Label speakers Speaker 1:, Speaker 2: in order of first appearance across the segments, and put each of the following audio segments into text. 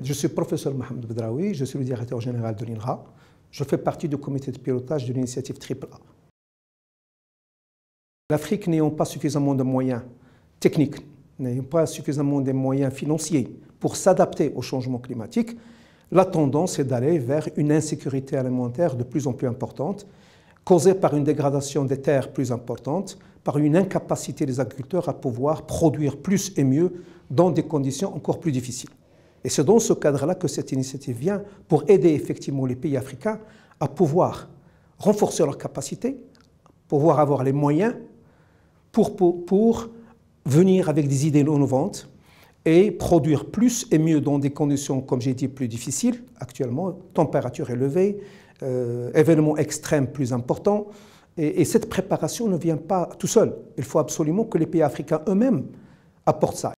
Speaker 1: Je suis professeur Mohamed Bedraoui, je suis le directeur général de l'INRA. Je fais partie du comité de pilotage de l'initiative AAA. L'Afrique n'ayant pas suffisamment de moyens techniques, n'ayant pas suffisamment de moyens financiers pour s'adapter au changement climatique, la tendance est d'aller vers une insécurité alimentaire de plus en plus importante, causée par une dégradation des terres plus importante, par une incapacité des agriculteurs à pouvoir produire plus et mieux dans des conditions encore plus difficiles. Et c'est dans ce cadre-là que cette initiative vient pour aider effectivement les pays africains à pouvoir renforcer leurs capacités, pouvoir avoir les moyens pour, pour, venir avec des idées innovantes et produire plus et mieux dans des conditions, comme j'ai dit, plus difficiles actuellement, température élevée, euh, événements extrêmes plus importants. Et, et, cette préparation ne vient pas tout seul. Il faut absolument que les pays africains eux-mêmes apportent ça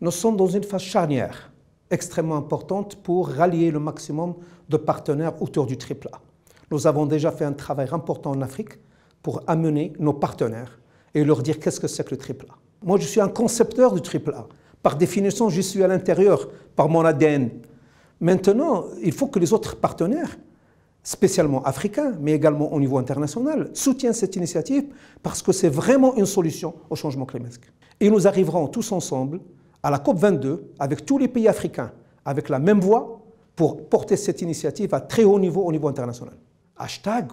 Speaker 1: nous sommes dans une phase charnière extrêmement importante pour rallier le maximum de partenaires autour du triple A. Nous avons déjà fait un travail important en Afrique pour amener nos partenaires et leur dire qu'est-ce que c'est que le triple A. Moi, je suis un concepteur du triple A. Par définition, je suis à l'intérieur par mon ADN. Maintenant, il faut que les autres partenaires, spécialement africains, mais également au niveau international, soutiennent cette initiative parce que c'est vraiment une solution au changement climatique. Et nous arriverons tous ensemble à la COP22 avec tous les pays africains, avec la même voix, pour porter cette initiative à très haut niveau, au niveau international. Hashtag